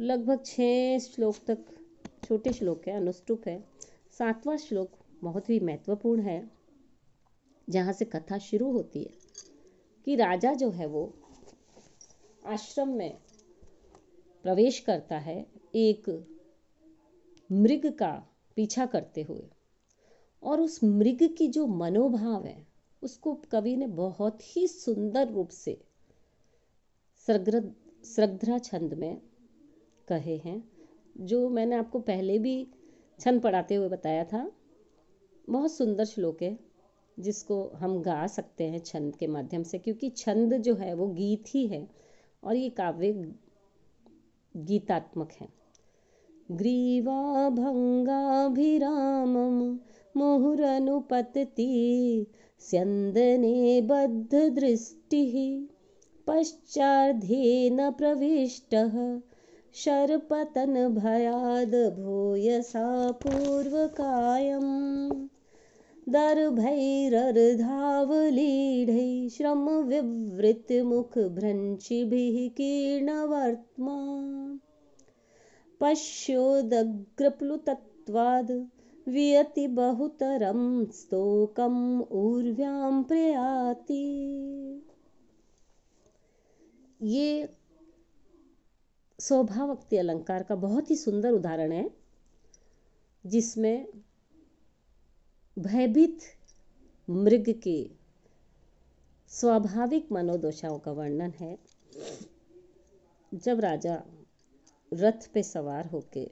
लगभग छः श्लोक तक छोटे श्लोक है अनुष्टुप है सातवां श्लोक बहुत ही महत्वपूर्ण है जहाँ से कथा शुरू होती है कि राजा जो है वो आश्रम में प्रवेश करता है एक मृग का पीछा करते हुए और उस मृग की जो मनोभाव है उसको कवि ने बहुत ही सुंदर रूप से सरग्र सृग्धरा छंद में कहे हैं जो मैंने आपको पहले भी छन पढ़ाते हुए बताया था बहुत सुंदर श्लोक है जिसको हम गा सकते हैं छंद के माध्यम से क्योंकि छंद जो है वो गीत ही है और ये काव्य गीतात्मक है ग्रीवा भङ्गाभिरामं बद्ध दृष्टि बद्धदृष्टिः न प्रविष्ट शर्पतन भयाद भूयसा पूर्वकायम् दर्भैरर्धावलीढै श्रमविवृतिमुखभ्रंशिभिः कीर्णवर्त्मा पश्योदग्रप्लुतत्वाद् वियति बहुतरं स्तोकम् ऊर्व्यां प्रयाति ये शोभावक्ति अलंकार का बहुत ही सुंदर उदाहरण है जिसमें भयभीत मृग के स्वाभाविक मनोदशाओं का वर्णन है जब राजा रथ पे सवार होके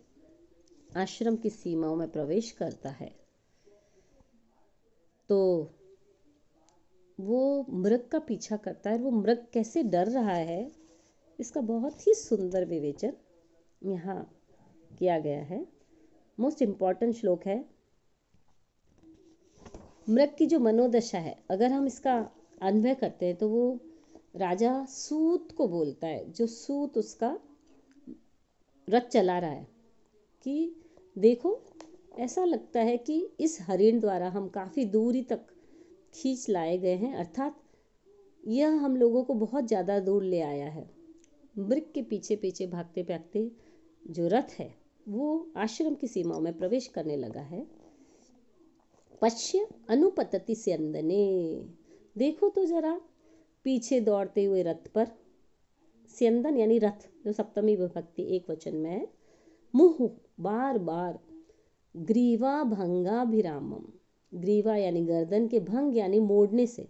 आश्रम की सीमाओं में प्रवेश करता है तो वो मृग का पीछा करता है वो मृग कैसे डर रहा है इसका बहुत ही सुंदर विवेचन यहाँ किया गया है मोस्ट इम्पॉर्टेंट श्लोक है मृत की जो मनोदशा है अगर हम इसका अन्वय करते हैं तो वो राजा सूत को बोलता है जो सूत उसका रथ चला रहा है कि देखो ऐसा लगता है कि इस हरिण द्वारा हम काफ़ी दूरी तक खींच लाए गए हैं अर्थात यह हम लोगों को बहुत ज़्यादा दूर ले आया है मृग के पीछे पीछे भागते भागते जो रथ है वो आश्रम की सीमाओं में प्रवेश करने लगा है पश्य अनुपतति से अंदने देखो तो जरा पीछे दौड़ते हुए रथ पर स्यंदन यानी रथ जो सप्तमी विभक्ति एक वचन में है मुह बार बार ग्रीवा भंगाभिरामम ग्रीवा यानी गर्दन के भंग यानी मोड़ने से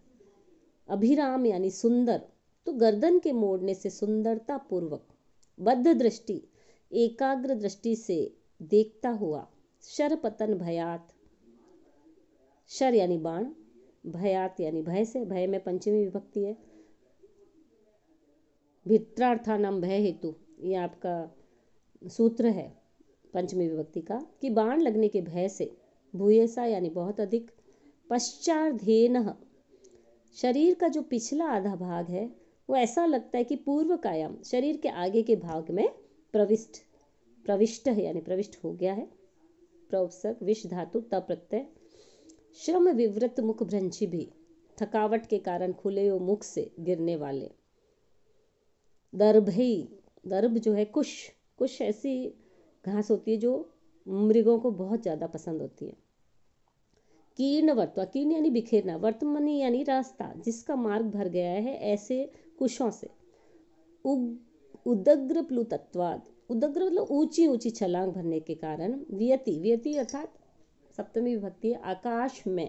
अभिराम यानी सुंदर तो गर्दन के मोड़ने से सुंदरता पूर्वक बद्ध दृष्टि एकाग्र दृष्टि से देखता हुआ शर पतन भयात शर यानी बाण भयात यानी भय से भय में पंचमी विभक्ति है भित्रार्था नाम भय हेतु ये आपका सूत्र है पंचमी विभक्ति का कि बाण लगने के भय से भूयसा यानी बहुत अधिक पश्चाधेन शरीर का जो पिछला आधा भाग है वो ऐसा लगता है कि पूर्व कायम शरीर के आगे के भाग में प्रविष्ट प्रविष्ट है यानी प्रविष्ट हो गया है प्रवसक विष धातु तप्रत्यय श्रम विव्रत मुख भ्रंशी भी थकावट के कारण खुले और मुख से गिरने वाले दर्भ दर्भ जो है कुश कुश ऐसी घास होती है जो मृगों को बहुत ज़्यादा पसंद होती है कीर्ण वर्तवा कीर्ण यानी बिखेरना वर्तमानी यानी रास्ता जिसका मार्ग भर गया है ऐसे कुशों से उदग्र प्लुतत्वाद उदग्र मतलब ऊंची ऊंची छलांग भरने के कारण वियति वियति अर्थात सप्तमी विभक्ति आकाश में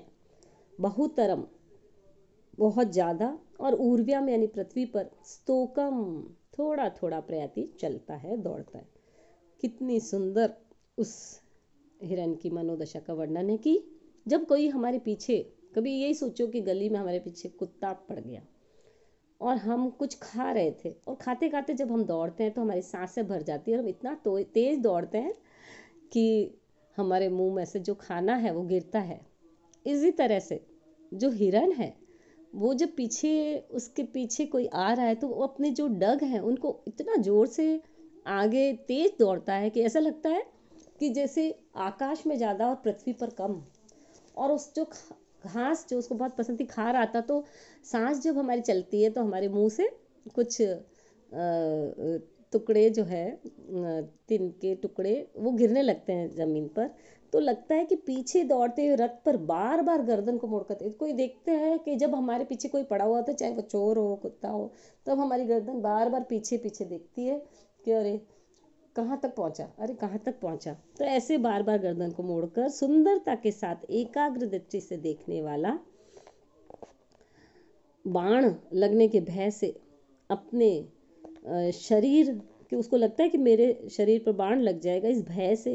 बहुतरम बहुत ज़्यादा और में यानी पृथ्वी पर स्तोकम थोड़ा थोड़ा प्रयाति चलता है दौड़ता है कितनी सुंदर उस हिरण की मनोदशा का वर्णन है कि जब कोई हमारे पीछे कभी यही सोचो कि गली में हमारे पीछे कुत्ता पड़ गया और हम कुछ खा रहे थे और खाते खाते जब हम दौड़ते हैं तो हमारी सांसें भर जाती है और हम इतना तो, तेज़ दौड़ते हैं कि हमारे मुंह में से जो खाना है वो गिरता है इसी तरह से जो हिरन है वो जब पीछे उसके पीछे कोई आ रहा है तो वो अपने जो डग हैं उनको इतना ज़ोर से आगे तेज़ दौड़ता है कि ऐसा लगता है कि जैसे आकाश में ज़्यादा और पृथ्वी पर कम और उस जो घास जो उसको बहुत पसंद थी खा रहा था तो सांस जब हमारी चलती है तो हमारे मुंह से कुछ टुकड़े जो है तिन के टुकड़े वो गिरने लगते हैं ज़मीन पर तो लगता है कि पीछे दौड़ते हुए रथ पर बार बार गर्दन को मोड़ करते तो कोई देखते हैं कि जब हमारे पीछे कोई पड़ा हुआ था चाहे वो चोर हो कुत्ता हो तब तो हमारी गर्दन बार बार पीछे पीछे देखती है कि अरे कहाँ तक पहुँचा अरे कहाँ तक पहुँचा तो ऐसे बार बार गर्दन को मोड़कर सुंदरता के साथ एकाग्र दृष्टि से देखने वाला बाण लगने के भय से अपने शरीर कि उसको लगता है कि मेरे शरीर पर बाण लग जाएगा इस भय से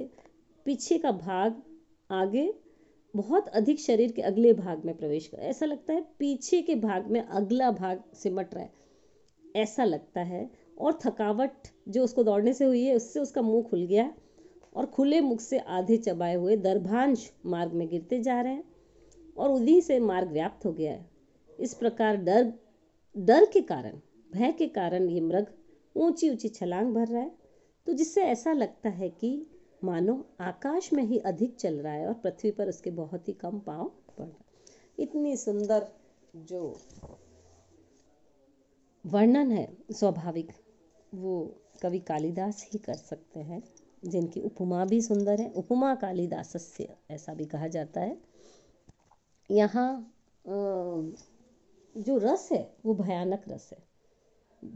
पीछे का भाग आगे बहुत अधिक शरीर के अगले भाग में प्रवेश कर ऐसा लगता है पीछे के भाग में अगला भाग सिमट रहा है ऐसा लगता है और थकावट जो उसको दौड़ने से हुई है उससे उसका मुंह खुल गया और खुले मुख से आधे चबाए हुए दर्भांश मार्ग में गिरते जा रहे हैं और उन्हीं से मार्ग व्याप्त हो गया है इस प्रकार डर डर के कारण भय के कारण ये मृग ऊंची ऊंची छलांग भर रहा है तो जिससे ऐसा लगता है कि मानो आकाश में ही अधिक चल रहा है और पृथ्वी पर उसके बहुत ही कम पाँव पड़ रहा इतनी सुंदर जो वर्णन है स्वाभाविक वो कवि कालिदास ही कर सकते हैं जिनकी उपमा भी सुंदर है उपमा कालिदासस्य ऐसा भी कहा जाता है यहाँ जो रस है वो भयानक रस है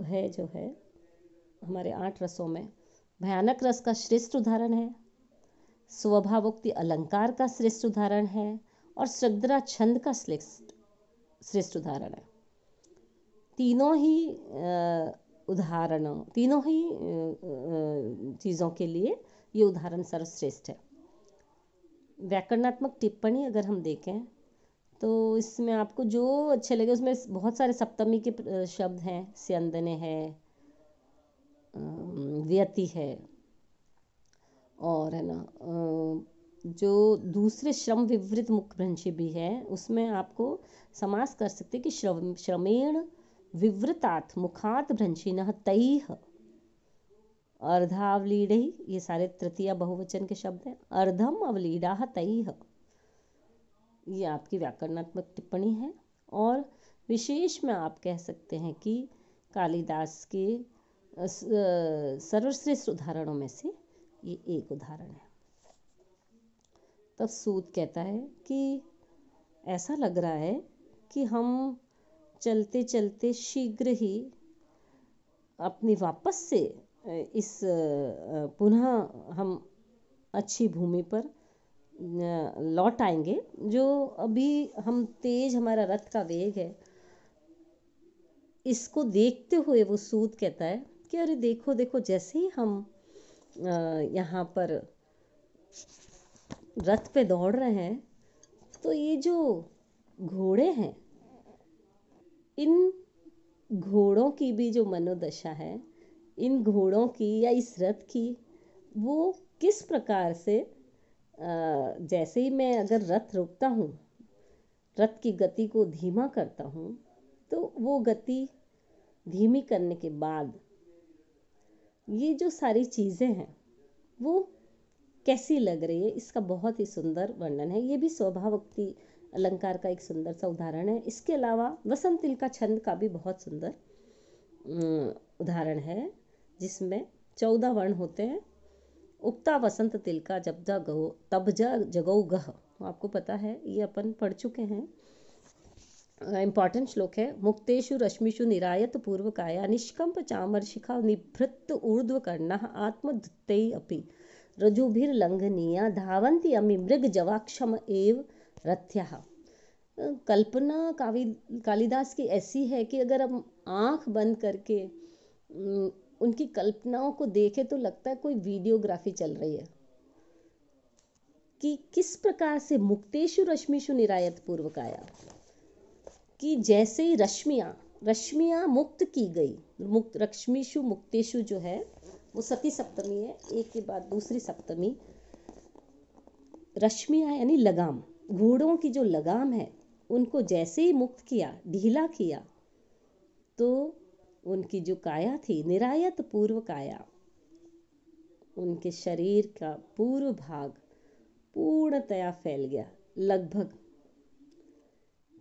भय जो है हमारे आठ रसों में भयानक रस का श्रेष्ठ उदाहरण है स्वभावोक्ति अलंकार का श्रेष्ठ उदाहरण है और श्रद्धा छंद का श्रेष्ठ श्रेष्ठ उदाहरण है तीनों ही आ, उदाहरण तीनों ही चीज़ों के लिए ये उदाहरण सर्वश्रेष्ठ है व्याकरणात्मक टिप्पणी अगर हम देखें तो इसमें आपको जो अच्छे लगे उसमें बहुत सारे सप्तमी के शब्द हैं स्यंदने है व्यति है और है ना जो दूसरे श्रम विवृत मुख्य भी है उसमें आपको समास कर सकते कि श्रम श्रमेण विवृतात् मुखात भ्रंशीन तई अर्धावलीढ़ ये सारे तृतीय बहुवचन के शब्द हैं अर्धम अवलीढ़ा तैह ये आपकी व्याकरणात्मक टिप्पणी है और विशेष में आप कह सकते हैं कि कालिदास के सर्वश्रेष्ठ उदाहरणों में से ये एक उदाहरण है तब सूत कहता है कि ऐसा लग रहा है कि हम चलते चलते शीघ्र ही अपनी वापस से इस पुनः हम अच्छी भूमि पर लौट आएंगे जो अभी हम तेज हमारा रथ का वेग है इसको देखते हुए वो सूद कहता है कि अरे देखो देखो जैसे ही हम यहाँ पर रथ पे दौड़ रहे हैं तो ये जो घोड़े हैं इन घोड़ों की भी जो मनोदशा है इन घोड़ों की या इस रथ की वो किस प्रकार से जैसे ही मैं अगर रथ रोकता हूँ रथ की गति को धीमा करता हूँ तो वो गति धीमी करने के बाद ये जो सारी चीज़ें हैं वो कैसी लग रही है इसका बहुत ही सुंदर वर्णन है ये भी स्वभावोक्ति अलंकार का एक सुंदर सा उदाहरण है इसके अलावा वसंत तिल का छंद का भी बहुत सुंदर उदाहरण है जिसमें चौदह वर्ण होते हैं उगता वसंत तिल का जब जा गो तब जा जगो गह आपको पता है ये अपन पढ़ चुके हैं इम्पॉर्टेंट श्लोक है मुक्तेशु रश्मिषु निरायत पूर्व काया निष्कंप चामर शिखा निभृत ऊर्ध्व कर्ण आत्मदुत्ते अपि रजुभिर्लंघनीया धावंती अमी मृग जवाक्षम एव रथ्या कल्पना कावि कालिदास की ऐसी है कि अगर हम आंख बंद करके उनकी कल्पनाओं को देखें तो लगता है कोई वीडियोग्राफी चल रही है कि किस प्रकार से मुक्तेशु रश्मिशु निरायत पूर्वक आया कि जैसे ही रश्मियाँ रश्मियाँ मुक्त की गई मुक्त रश्मिशु मुक्तेशु जो है वो सती सप्तमी है एक के बाद दूसरी सप्तमी रश्मिया यानी लगाम घोड़ों की जो लगाम है उनको जैसे ही मुक्त किया ढीला किया तो उनकी जो काया थी निरायत पूर्व काया उनके शरीर का पूर्व भाग पूर्णतया फैल गया लगभग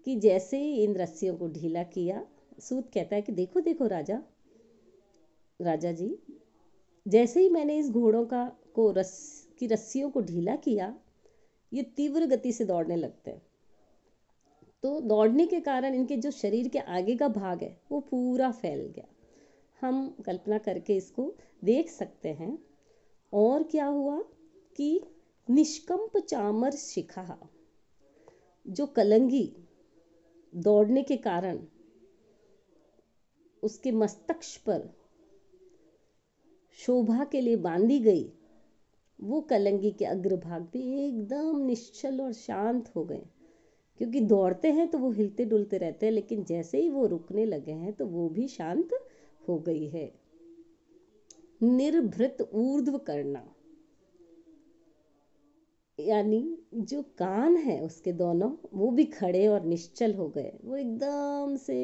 कि जैसे ही इन रस्सियों को ढीला किया सूत कहता है कि देखो देखो राजा राजा जी जैसे ही मैंने इस घोड़ों का को रस की रस्सियों को ढीला किया ये तीव्र गति से दौड़ने लगते हैं तो दौड़ने के कारण इनके जो शरीर के आगे का भाग है वो पूरा फैल गया हम कल्पना करके इसको देख सकते हैं और क्या हुआ कि निष्कंप चामर शिखा जो कलंगी दौड़ने के कारण उसके मस्तक पर शोभा के लिए बांधी गई वो कलंगी के अग्रभाग भी एकदम निश्चल और शांत हो गए क्योंकि दौड़ते हैं तो वो हिलते डुलते रहते हैं लेकिन जैसे ही वो रुकने लगे हैं तो वो भी शांत हो गई है निर्भृत ऊर्ध्व करना यानी जो कान है उसके दोनों वो भी खड़े और निश्चल हो गए वो एकदम से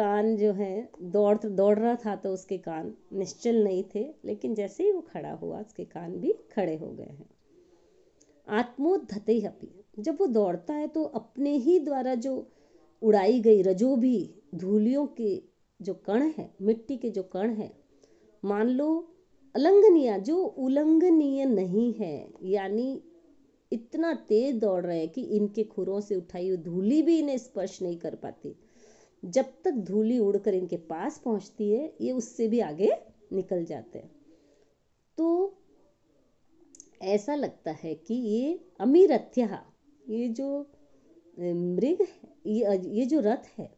कान जो है दौड़ दौड़ रहा था तो उसके कान निश्चल नहीं थे लेकिन जैसे ही वो खड़ा हुआ उसके कान भी खड़े हो गए हैं आत्मोद्धते अपी जब वो दौड़ता है तो अपने ही द्वारा जो उड़ाई गई रजो भी धूलियों के जो कण है मिट्टी के जो कण है मान लो अलंघनीय जो उल्लंघनीय नहीं है यानी इतना तेज दौड़ रहे हैं कि इनके खुरों से उठाई हुई धूली भी इन्हें स्पर्श नहीं कर पाती जब तक धूली उड़कर इनके पास पहुंचती है ये उससे भी आगे निकल जाते हैं तो ऐसा लगता है कि ये अमीरथ्या ये जो मृग ये ये जो रथ है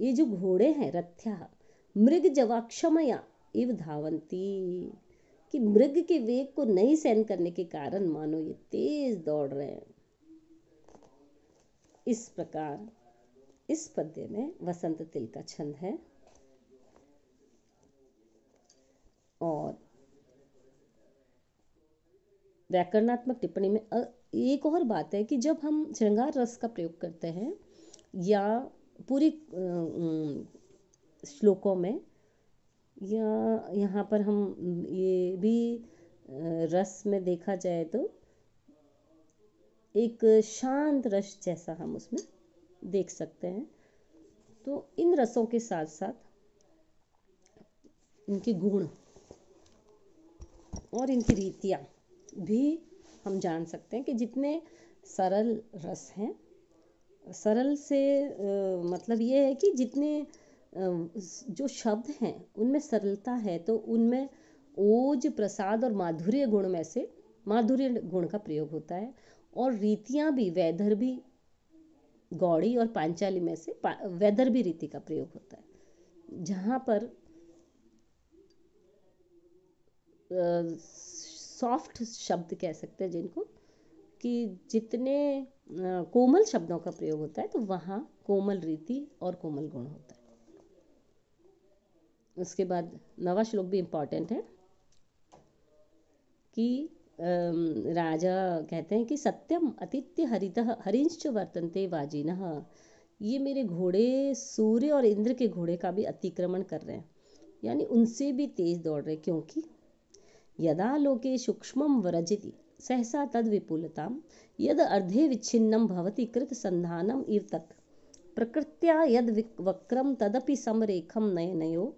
ये जो घोड़े हैं रथ्या मृग जवाक्षमया इव धावंती कि मृग के वेग को नहीं सहन करने के कारण मानो ये तेज दौड़ रहे हैं इस प्रकार इस पद्य में वसंत तिल का छंद है और व्याकरणात्मक टिप्पणी में एक और बात है कि जब हम श्रृंगार रस का प्रयोग करते हैं या पूरी श्लोकों में या यहाँ पर हम ये भी रस में देखा जाए तो एक शांत रस जैसा हम उसमें देख सकते हैं तो इन रसों के साथ साथ इनके गुण और इनकी रीतियाँ भी हम जान सकते हैं कि जितने सरल रस हैं सरल से आ, मतलब ये है कि जितने आ, जो शब्द हैं उनमें सरलता है तो उनमें ओज प्रसाद और माधुर्य गुण में से माधुर्य गुण का प्रयोग होता है और रीतियाँ भी वैधर भी गौड़ी और पांचाली में से पा, वेदर भी रीति का प्रयोग होता है जहाँ पर सॉफ्ट शब्द कह सकते हैं जिनको कि जितने आ, कोमल शब्दों का प्रयोग होता है तो वहाँ कोमल रीति और कोमल गुण होता है उसके बाद नवा श्लोक भी इम्पॉर्टेंट है कि राजा कहते हैं कि सत्यम अतिथ्य हरित हरिंश वर्तनते वाजिन ये मेरे घोड़े सूर्य और इंद्र के घोड़े का भी अतिक्रमण कर रहे हैं यानी उनसे भी तेज दौड़ रहे क्योंकि यदा लोके सूक्ष्म व्रजति सहसा तद विपुलता यद अर्धे विच्छिन्नम भवती कृत संधानम इव तत् प्रकृत्या यद वक्रम तदपि समरेखम नयनयो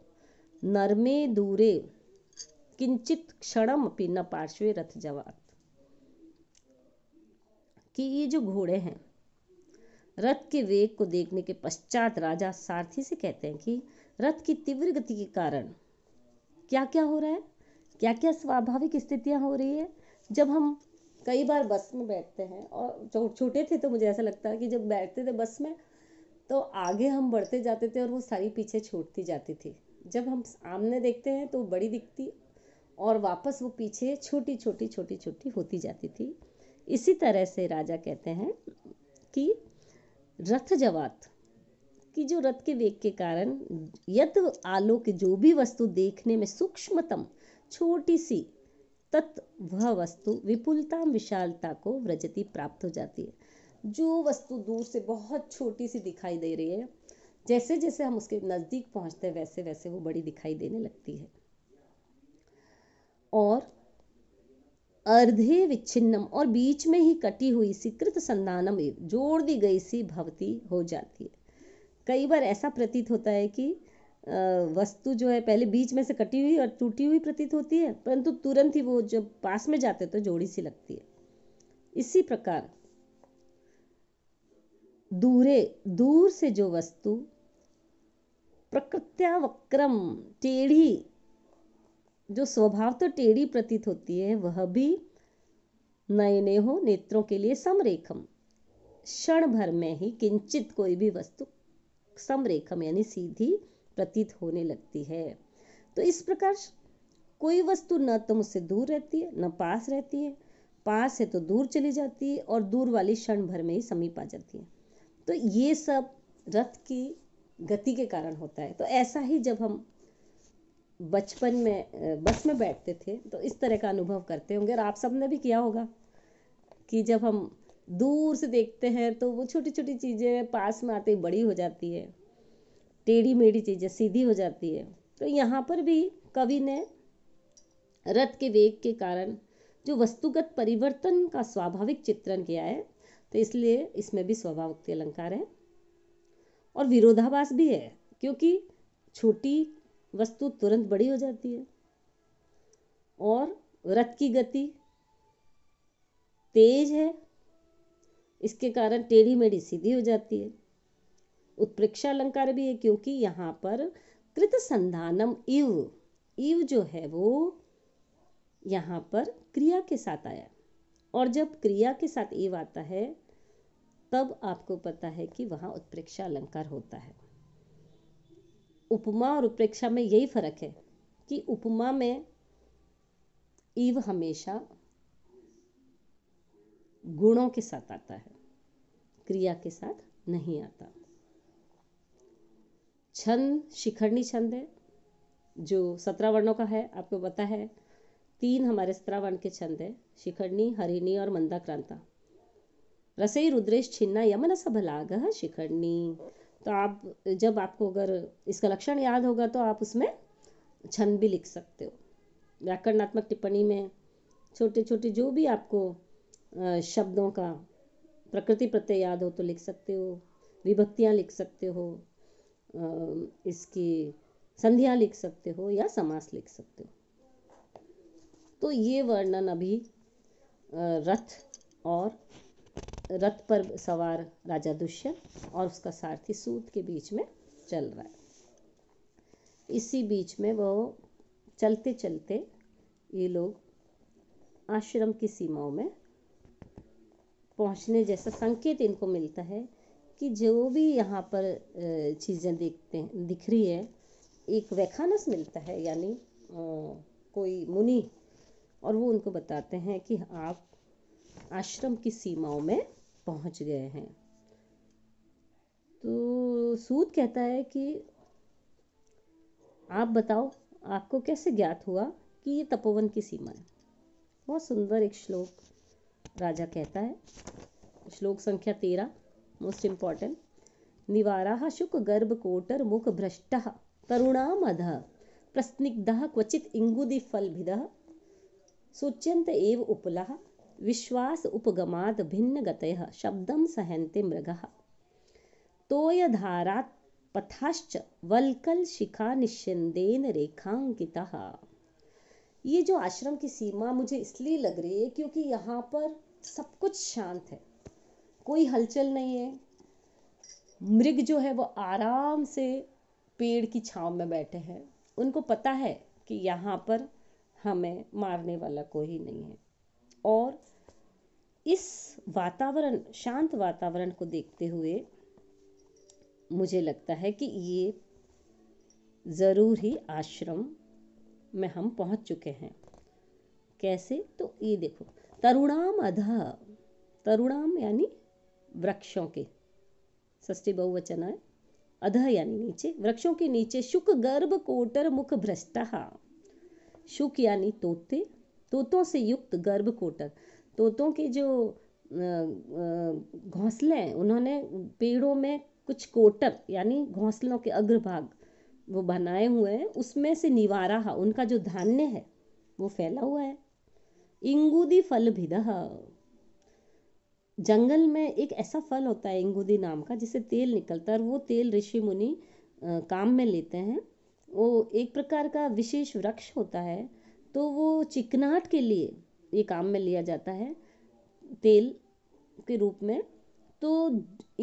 नर्मे दूरे किंचित क्षणमपि न पार्श्वे रथ जवात कि ये जो घोड़े हैं रथ के वेग को देखने के पश्चात राजा सारथी से कहते हैं कि रथ की तीव्र गति के कारण क्या क्या हो रहा है क्या क्या स्वाभाविक स्थितियां हो रही है जब हम कई बार बस में बैठते हैं और छोटे थे तो मुझे ऐसा लगता है कि जब बैठते थे बस में तो आगे हम बढ़ते जाते थे और वो सारी पीछे छूटती जाती थी जब हम सामने देखते हैं तो बड़ी दिखती और वापस वो पीछे छोटी छोटी छोटी छोटी होती जाती थी इसी तरह से राजा कहते हैं कि रथ जवात कि जो रथ के वेग के कारण यद आलोक जो भी वस्तु देखने में सूक्ष्मतम छोटी सी तत् वह वस्तु विपुलता विशालता को व्रजति प्राप्त हो जाती है जो वस्तु दूर से बहुत छोटी सी दिखाई दे रही है जैसे जैसे हम उसके नज़दीक पहुंचते हैं वैसे वैसे वो बड़ी दिखाई देने लगती है और अर्धे विच्छिन्नम और बीच में ही कटी हुई सी कृत संधानम जोड़ दी गई सी भवती हो जाती है कई बार ऐसा प्रतीत होता है कि वस्तु जो है पहले बीच में से कटी हुई और टूटी हुई प्रतीत होती है परंतु तुरंत ही वो जब पास में जाते तो जोड़ी सी लगती है इसी प्रकार दूरे दूर से जो वस्तु प्रकृत्या वक्रम टेढ़ी जो स्वभाव तो टेढ़ी प्रतीत होती है वह भी नयने हो नेत्रों के लिए समरेखम क्षण भर में ही किंचित कोई भी वस्तु समरेखम यानी सीधी प्रतीत होने लगती है तो इस प्रकार कोई वस्तु न तो मुझसे दूर रहती है न पास रहती है पास है तो दूर चली जाती है और दूर वाली क्षण भर में ही समीप आ जाती है तो ये सब रथ की गति के कारण होता है तो ऐसा ही जब हम बचपन में बस में बैठते थे तो इस तरह का अनुभव करते होंगे और आप सब ने भी किया होगा कि जब हम दूर से देखते हैं तो वो छोटी छोटी चीज़ें पास में आते ही बड़ी हो जाती है टेढ़ी मेढ़ी चीज़ें सीधी हो जाती है तो यहाँ पर भी कवि ने रथ के वेग के कारण जो वस्तुगत परिवर्तन का स्वाभाविक चित्रण किया है तो इसलिए इसमें भी स्वभावोक्ति अलंकार है और विरोधाभास भी है क्योंकि छोटी वस्तु तुरंत बड़ी हो जाती है और रथ की गति तेज है इसके कारण टेढ़ी मेढ़ी सीधी हो जाती है उत्प्रेक्षा अलंकार भी है क्योंकि यहाँ पर कृत संधानम इव इव जो है वो यहाँ पर क्रिया के साथ आया और जब क्रिया के साथ इव आता है तब आपको पता है कि वहाँ उत्प्रेक्षा अलंकार होता है उपमा और उपेक्षा में यही फर्क है कि उपमा में ईव हमेशा गुणों के साथ आता है क्रिया के साथ नहीं आता छंद शिखरणी छंद है जो सत्रह वर्णों का है आपको पता है तीन हमारे सत्रह वर्ण के छंद है शिखरणी हरिणी और मंदाक्रांता रसई रुद्रेश छिन्ना यमन सबलाग शिखरणी तो आप जब आपको अगर इसका लक्षण याद होगा तो आप उसमें छंद भी लिख सकते हो व्याकरणात्मक टिप्पणी में छोटे छोटे जो भी आपको शब्दों का प्रकृति प्रत्यय याद हो तो लिख सकते हो विभक्तियाँ लिख सकते हो इसकी संध्या लिख सकते हो या समास लिख सकते हो तो ये वर्णन अभी रथ और रथ पर सवार राजा दुष्यंत और उसका सारथी सूत के बीच में चल रहा है इसी बीच में वो चलते चलते ये लोग आश्रम की सीमाओं में पहुंचने जैसा संकेत इनको मिलता है कि जो भी यहाँ पर चीज़ें देखते हैं दिख रही है एक वैखानस मिलता है यानी कोई मुनि और वो उनको बताते हैं कि आप आश्रम की सीमाओं में पहुंच गए हैं तो सूद कहता है कि आप बताओ आपको कैसे ज्ञात हुआ कि ये तपोवन की सीमा है बहुत सुंदर एक श्लोक राजा कहता है श्लोक संख्या तेरह मोस्ट इम्पॉर्टेंट निवारा शुक गर्भ कोटर मुख भ्रष्ट तरुणाम अध प्रस्निग्ध क्वचित इंगुदि भिद सूच्यंत एव उपलह विश्वास भिन्न गतय शब्दं सहंते मृग तोयधारा पथाश्च शिखा निश्चंदेन रेखांकिता ये जो आश्रम की सीमा मुझे इसलिए लग रही है क्योंकि यहाँ पर सब कुछ शांत है कोई हलचल नहीं है मृग जो है वो आराम से पेड़ की छांव में बैठे हैं उनको पता है कि यहाँ पर हमें मारने वाला कोई नहीं है और इस वातावरण शांत वातावरण को देखते हुए मुझे लगता है कि ये ज़रूर ही आश्रम में हम पहुंच चुके हैं कैसे तो ये देखो तरुणाम अध तरुणाम यानी वृक्षों के सस्ती बहुवचन है अध यानी नीचे वृक्षों के नीचे शुक गर्भ कोटर मुख भ्रष्टा शुक यानी तोते तोतों से युक्त गर्भ कोटक तोतों के जो घोंसले हैं उन्होंने पेड़ों में कुछ कोटर यानी घोंसलों के अग्रभाग वो बनाए हुए हैं उसमें से निवारा उनका जो धान्य है वो फैला हुआ है इंगूदी फल भिदह जंगल में एक ऐसा फल होता है इंगूदी नाम का जिसे तेल निकलता है और वो तेल ऋषि मुनि काम में लेते हैं वो एक प्रकार का विशेष वृक्ष होता है तो वो चिकनाहट के लिए ये काम में लिया जाता है तेल के रूप में तो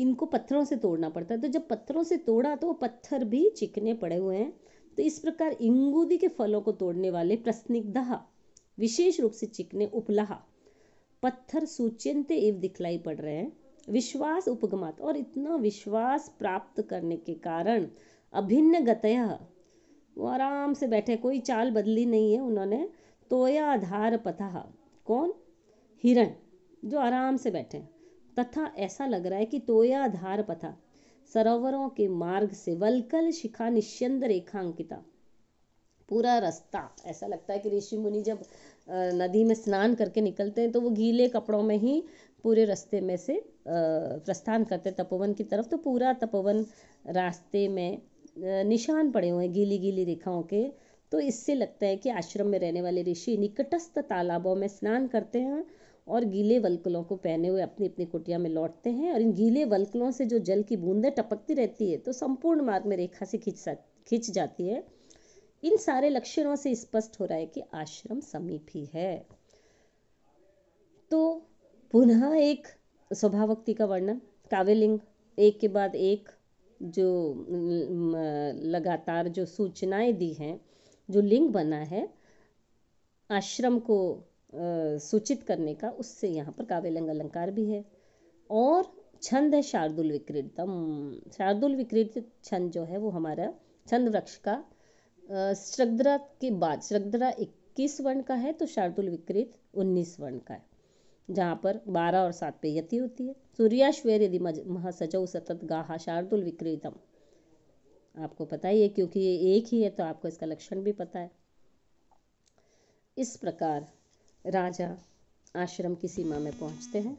इनको पत्थरों से तोड़ना पड़ता है तो जब पत्थरों से तोड़ा तो वो पत्थर भी चिकने पड़े हुए हैं तो इस प्रकार इंगूदी के फलों को तोड़ने वाले प्रस्निग्धहा विशेष रूप से चिकने उपलाहा पत्थर सूच्यंते इव दिखलाई पड़ रहे हैं विश्वास उपगमात और इतना विश्वास प्राप्त करने के कारण अभिन्न गतया वो आराम से बैठे कोई चाल बदली नहीं है उन्होंने तोया आधार पथा कौन हिरण जो आराम से बैठे तथा ऐसा लग रहा है कि तोया आधार पथा सरोवरों के मार्ग से वलकल शिखा निश्चंद रेखांकिता पूरा रास्ता ऐसा लगता है कि ऋषि मुनि जब नदी में स्नान करके निकलते हैं तो वो गीले कपड़ों में ही पूरे रास्ते में से प्रस्थान करते तपोवन की तरफ तो पूरा तपोवन रास्ते में निशान पड़े हुए हैं गीली गीली रेखाओं के तो इससे लगता है कि आश्रम में रहने वाले ऋषि निकटस्थ तालाबों में स्नान करते हैं और गीले वलकलों को पहने हुए अपनी अपनी कुटिया में लौटते हैं और इन गीले वलकलों से जो जल की बूंदें टपकती रहती है तो संपूर्ण मार्ग में रेखा से खींच खींच जाती है इन सारे लक्षणों से स्पष्ट हो रहा है कि आश्रम समीप ही है तो पुनः एक स्वभावक्ति का वर्णन काव्यलिंग एक के बाद एक जो लगातार जो सूचनाएं दी हैं जो लिंक बना है आश्रम को सूचित करने का उससे यहाँ पर काव्यलिंग अलंकार भी है और छंद है शार्दुल विक्रीतम शार्दुल विक्रीत छंद जो है वो हमारा छंद वृक्ष का श्रद्धरा के बाद श्रद्धरा इक्कीस वर्ण का है तो शार्दुल विकृत उन्नीस वर्ण का है जहाँ पर बारह और सात पे यति होती है सूर्याश्वेर यदि महासज सतत गाहा शार्दुल विक्रीतम आपको पता ही है क्योंकि ये एक ही है तो आपको इसका लक्षण भी पता है इस प्रकार राजा आश्रम की सीमा में पहुंचते हैं